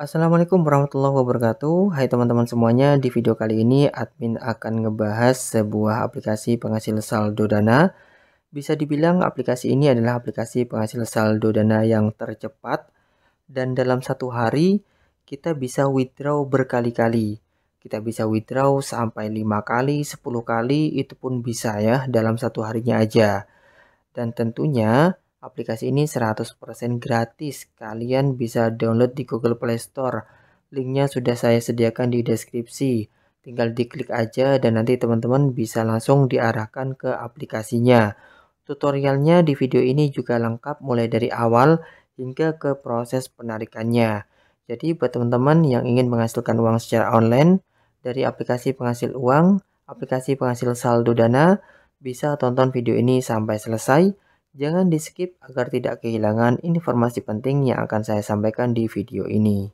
Assalamualaikum warahmatullahi wabarakatuh Hai teman-teman semuanya Di video kali ini admin akan ngebahas sebuah aplikasi penghasil saldo dana Bisa dibilang aplikasi ini adalah aplikasi penghasil saldo dana yang tercepat Dan dalam satu hari kita bisa withdraw berkali-kali Kita bisa withdraw sampai 5 kali, 10 kali itu pun bisa ya dalam satu harinya aja Dan tentunya Aplikasi ini 100% gratis. Kalian bisa download di Google Play Store. Linknya sudah saya sediakan di deskripsi. Tinggal diklik aja dan nanti teman-teman bisa langsung diarahkan ke aplikasinya. Tutorialnya di video ini juga lengkap mulai dari awal hingga ke proses penarikannya. Jadi buat teman-teman yang ingin menghasilkan uang secara online dari aplikasi penghasil uang, aplikasi penghasil saldo dana, bisa tonton video ini sampai selesai Jangan di skip agar tidak kehilangan informasi penting yang akan saya sampaikan di video ini.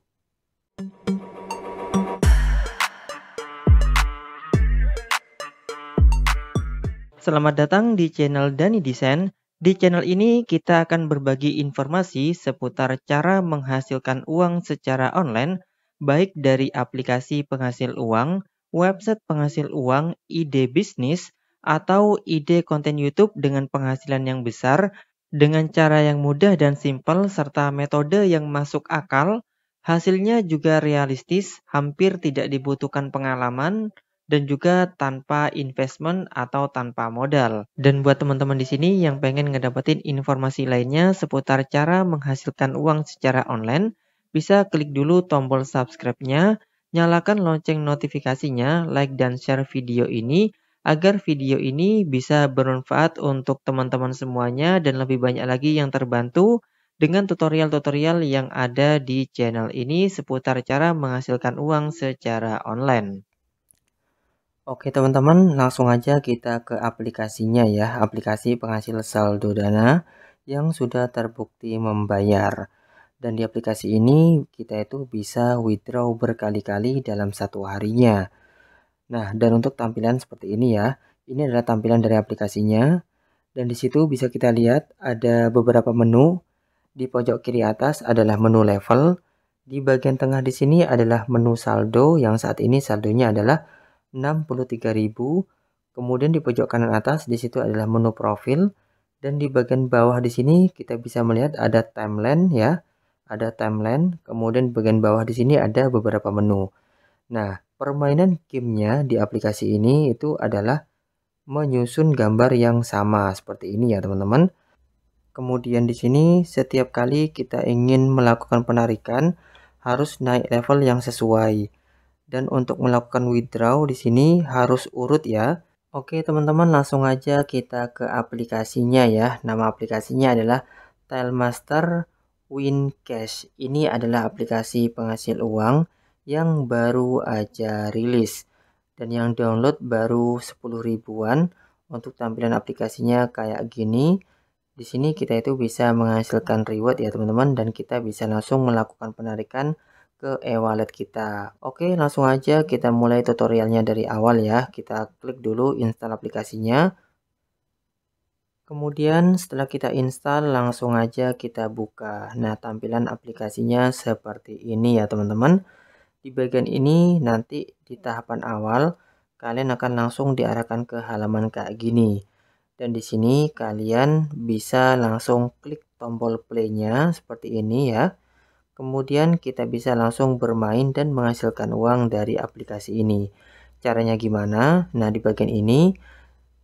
Selamat datang di channel Dani Desain. Di channel ini kita akan berbagi informasi seputar cara menghasilkan uang secara online, baik dari aplikasi penghasil uang, website penghasil uang, ide bisnis, atau ide konten YouTube dengan penghasilan yang besar dengan cara yang mudah dan simpel serta metode yang masuk akal, hasilnya juga realistis, hampir tidak dibutuhkan pengalaman, dan juga tanpa investment atau tanpa modal. Dan buat teman-teman di sini yang pengen ngedapetin informasi lainnya seputar cara menghasilkan uang secara online, bisa klik dulu tombol subscribe-nya, nyalakan lonceng notifikasinya, like dan share video ini agar video ini bisa bermanfaat untuk teman-teman semuanya dan lebih banyak lagi yang terbantu dengan tutorial-tutorial yang ada di channel ini seputar cara menghasilkan uang secara online. Oke teman-teman, langsung aja kita ke aplikasinya ya, aplikasi penghasil saldo dana yang sudah terbukti membayar. Dan di aplikasi ini kita itu bisa withdraw berkali-kali dalam satu harinya. Nah, dan untuk tampilan seperti ini ya. Ini adalah tampilan dari aplikasinya. Dan di situ bisa kita lihat ada beberapa menu. Di pojok kiri atas adalah menu level. Di bagian tengah di sini adalah menu saldo yang saat ini saldonya adalah 63.000. Kemudian di pojok kanan atas di situ adalah menu profil dan di bagian bawah di sini kita bisa melihat ada timeline ya. Ada timeline, kemudian bagian bawah di sini ada beberapa menu. Nah, permainan gamenya di aplikasi ini itu adalah menyusun gambar yang sama seperti ini ya teman-teman. Kemudian di sini setiap kali kita ingin melakukan penarikan harus naik level yang sesuai. Dan untuk melakukan withdraw di sini harus urut ya. Oke teman-teman langsung aja kita ke aplikasinya ya. Nama aplikasinya adalah Tilemaster Win Cash. Ini adalah aplikasi penghasil uang yang baru aja rilis dan yang download baru 10 ribuan untuk tampilan aplikasinya kayak gini di sini kita itu bisa menghasilkan reward ya teman-teman dan kita bisa langsung melakukan penarikan ke e-wallet kita oke langsung aja kita mulai tutorialnya dari awal ya kita klik dulu install aplikasinya kemudian setelah kita install langsung aja kita buka nah tampilan aplikasinya seperti ini ya teman-teman di bagian ini nanti di tahapan awal kalian akan langsung diarahkan ke halaman kayak gini. Dan di sini kalian bisa langsung klik tombol play-nya seperti ini ya. Kemudian kita bisa langsung bermain dan menghasilkan uang dari aplikasi ini. Caranya gimana? Nah, di bagian ini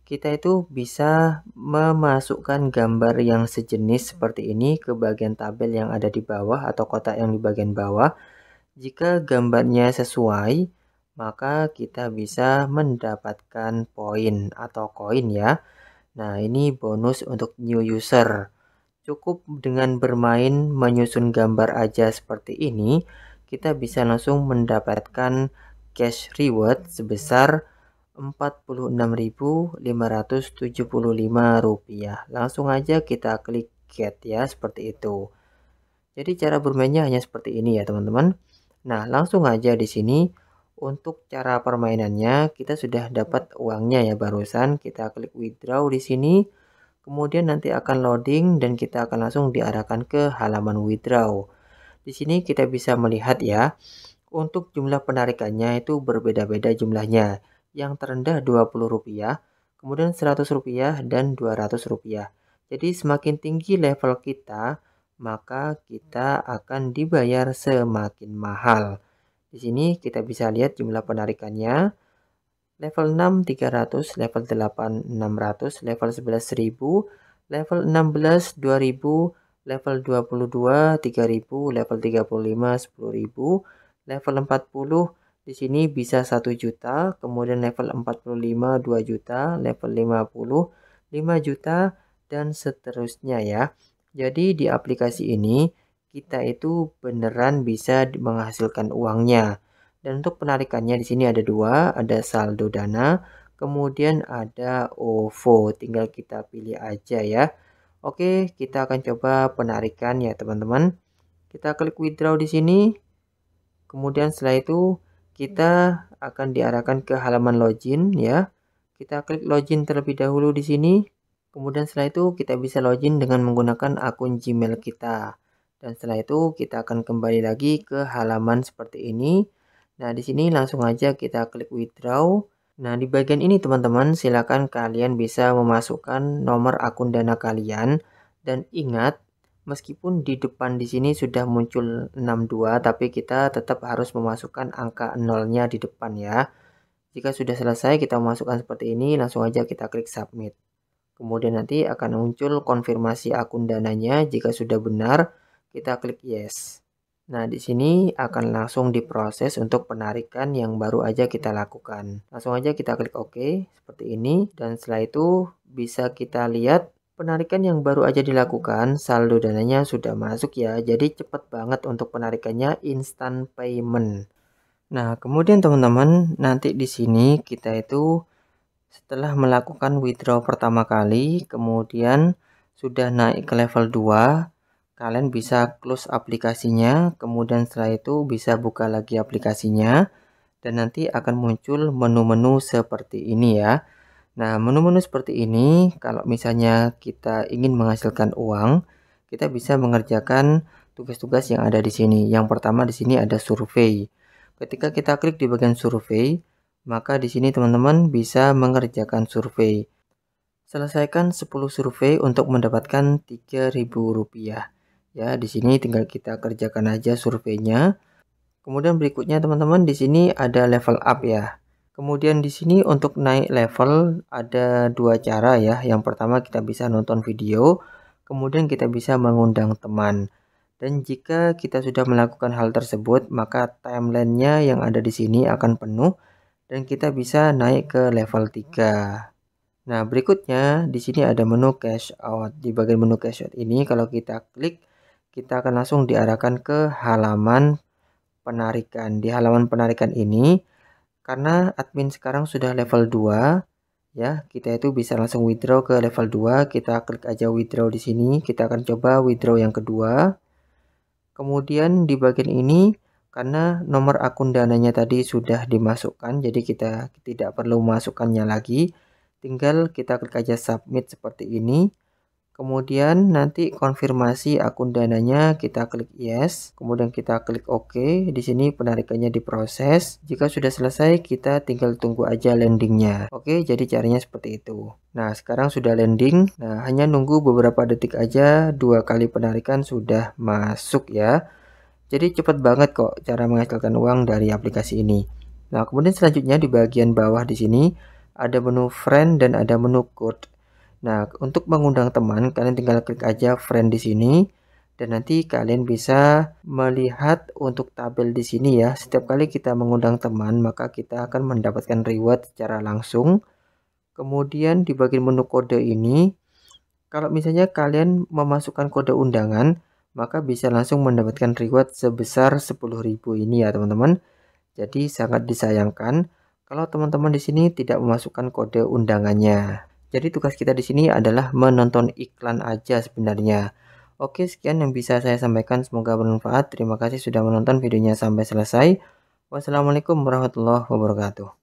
kita itu bisa memasukkan gambar yang sejenis seperti ini ke bagian tabel yang ada di bawah atau kotak yang di bagian bawah jika gambarnya sesuai, maka kita bisa mendapatkan poin atau koin ya. Nah, ini bonus untuk new user. Cukup dengan bermain menyusun gambar aja seperti ini, kita bisa langsung mendapatkan cash reward sebesar Rp46.575. Langsung aja kita klik get ya seperti itu. Jadi cara bermainnya hanya seperti ini ya teman-teman. Nah, langsung aja di sini untuk cara permainannya kita sudah dapat iya. uangnya ya barusan. Kita klik withdraw di sini. Kemudian nanti akan loading dan kita akan langsung diarahkan ke halaman withdraw. Di sini kita bisa melihat ya, untuk jumlah penarikannya itu berbeda-beda jumlahnya. Yang terendah Rp20, kemudian Rp100 dan Rp200. Jadi semakin tinggi level kita, maka kita akan dibayar semakin mahal. Di sini kita bisa lihat jumlah penarikannya. Level 6 300, level 8 600, level 11 1000, level 16 2000, level 22 3000, level 35 10000, level 40 di sini bisa 1 juta, kemudian level 45 2 juta, level 50 5 juta dan seterusnya ya. Jadi di aplikasi ini kita itu beneran bisa menghasilkan uangnya. Dan untuk penarikannya di sini ada dua, ada saldo dana, kemudian ada OVO. Tinggal kita pilih aja ya. Oke, kita akan coba penarikan ya teman-teman. Kita klik withdraw di sini. Kemudian setelah itu kita akan diarahkan ke halaman login ya. Kita klik login terlebih dahulu di sini. Kemudian setelah itu kita bisa login dengan menggunakan akun Gmail kita. Dan setelah itu kita akan kembali lagi ke halaman seperti ini. Nah, di sini langsung aja kita klik withdraw. Nah, di bagian ini teman-teman silakan kalian bisa memasukkan nomor akun dana kalian dan ingat meskipun di depan di sini sudah muncul 62 tapi kita tetap harus memasukkan angka nolnya di depan ya. Jika sudah selesai kita masukkan seperti ini langsung aja kita klik submit. Kemudian nanti akan muncul konfirmasi akun dananya jika sudah benar, kita klik yes. Nah, di sini akan langsung diproses untuk penarikan yang baru aja kita lakukan. Langsung aja kita klik OK seperti ini dan setelah itu bisa kita lihat penarikan yang baru aja dilakukan, saldo dananya sudah masuk ya. Jadi cepat banget untuk penarikannya instant payment. Nah, kemudian teman-teman, nanti di sini kita itu setelah melakukan withdraw pertama kali, kemudian sudah naik ke level 2, kalian bisa close aplikasinya, kemudian setelah itu bisa buka lagi aplikasinya, dan nanti akan muncul menu-menu seperti ini ya. Nah, menu-menu seperti ini, kalau misalnya kita ingin menghasilkan uang, kita bisa mengerjakan tugas-tugas yang ada di sini. Yang pertama di sini ada survei. Ketika kita klik di bagian survei, maka di sini teman-teman bisa mengerjakan survei. Selesaikan 10 survei untuk mendapatkan Rp3.000. Ya, di sini tinggal kita kerjakan aja surveinya. Kemudian berikutnya teman-teman di sini ada level up ya. Kemudian di sini untuk naik level ada dua cara ya. Yang pertama kita bisa nonton video, kemudian kita bisa mengundang teman. Dan jika kita sudah melakukan hal tersebut, maka timelinenya yang ada di sini akan penuh dan kita bisa naik ke level 3. Nah, berikutnya di sini ada menu cash out. Di bagian menu cash out ini kalau kita klik kita akan langsung diarahkan ke halaman penarikan. Di halaman penarikan ini karena admin sekarang sudah level 2 ya, kita itu bisa langsung withdraw ke level 2. Kita klik aja withdraw di sini. Kita akan coba withdraw yang kedua. Kemudian di bagian ini karena nomor akun dananya tadi sudah dimasukkan jadi kita tidak perlu masukkannya lagi tinggal kita klik aja submit seperti ini kemudian nanti konfirmasi akun dananya kita klik yes kemudian kita klik ok di sini penarikannya diproses jika sudah selesai kita tinggal tunggu aja landingnya oke jadi caranya seperti itu nah sekarang sudah landing nah hanya nunggu beberapa detik aja dua kali penarikan sudah masuk ya jadi cepat banget kok cara menghasilkan uang dari aplikasi ini. Nah, kemudian selanjutnya di bagian bawah di sini ada menu friend dan ada menu code. Nah, untuk mengundang teman, kalian tinggal klik aja friend di sini dan nanti kalian bisa melihat untuk tabel di sini ya. Setiap kali kita mengundang teman, maka kita akan mendapatkan reward secara langsung. Kemudian di bagian menu kode ini, kalau misalnya kalian memasukkan kode undangan, maka bisa langsung mendapatkan reward sebesar 10.000 ini ya teman-teman. Jadi sangat disayangkan kalau teman-teman di sini tidak memasukkan kode undangannya. Jadi tugas kita di sini adalah menonton iklan aja sebenarnya. Oke, sekian yang bisa saya sampaikan. Semoga bermanfaat. Terima kasih sudah menonton videonya sampai selesai. Wassalamualaikum warahmatullahi wabarakatuh.